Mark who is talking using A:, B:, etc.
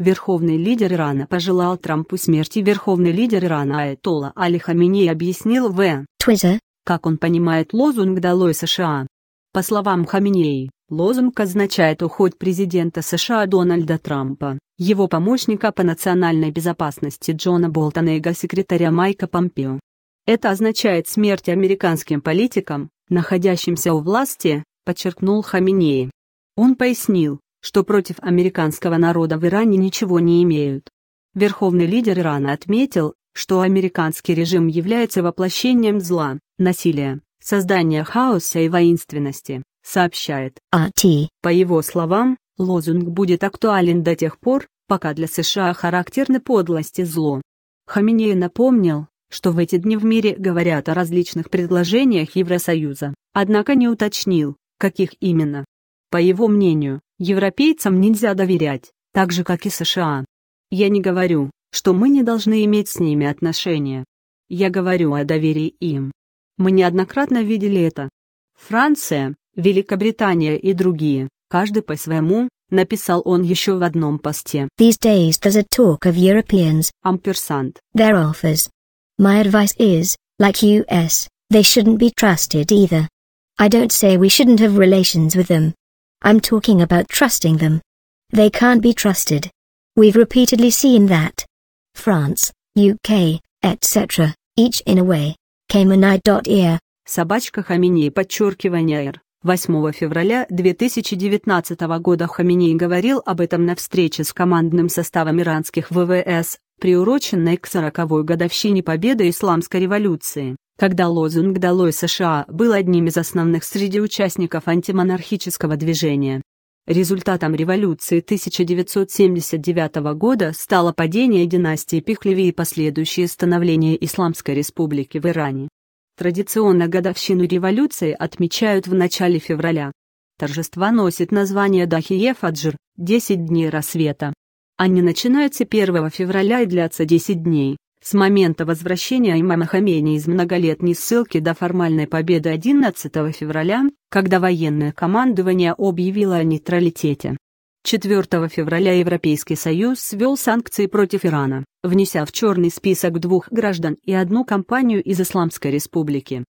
A: Верховный лидер Ирана пожелал Трампу смерти. Верховный лидер Ирана Аэтолла Али Хаминей объяснил в Twitter, как он понимает лозунг «Долой США». По словам Хаминеи, лозунг означает уход президента США Дональда Трампа, его помощника по национальной безопасности Джона Болтона и госсекретаря Майка Помпео. Это означает смерть американским политикам, находящимся у власти, подчеркнул Хаминеи. Он пояснил, что против американского народа в Иране ничего не имеют. Верховный лидер Ирана отметил, что американский режим является воплощением зла, насилия, создания хаоса и воинственности, сообщает АТ. По его словам, лозунг будет актуален до тех пор, пока для США характерны подлость и зло. Хаминеи напомнил, что в эти дни в мире говорят о различных предложениях Евросоюза, однако не уточнил, каких именно. По его мнению, европейцам нельзя доверять, так же как и США. Я не говорю, что мы не должны иметь с ними отношения. Я говорю о доверии им. Мы неоднократно видели это. Франция, Великобритания и другие, каждый по своему, написал он еще в одном посте.
B: These days there's a talk of Europeans.
A: Ampersand.
B: Their offers. My advice is, like US, they shouldn't be trusted either. I don't say we shouldn't have relations with them, I'm talking about trusting them. They can't be trusted. We've repeatedly seen that. France, UK, etc., each in a way. Caymanite.ear.
A: Собачка Хаминей, подчеркивание «р». 8 февраля 2019 года Хаминей говорил об этом на встрече с командным составом иранских ВВС, приуроченной к 40-й годовщине победы Исламской революции. Когда лозунг «Долой США» был одним из основных среди участников антимонархического движения, результатом революции 1979 года стало падение династии Пехлеви и последующее становление Исламской республики в Иране. Традиционно годовщину революции отмечают в начале февраля. Торжество носит название Дахие Фаджр – 10 дней рассвета. Они начинаются 1 февраля и длятся 10 дней. С момента возвращения имама Хамени из многолетней ссылки до формальной победы 11 февраля, когда военное командование объявило о нейтралитете. 4 февраля Европейский Союз ввел санкции против Ирана, внеся в черный список двух граждан и одну компанию из Исламской Республики,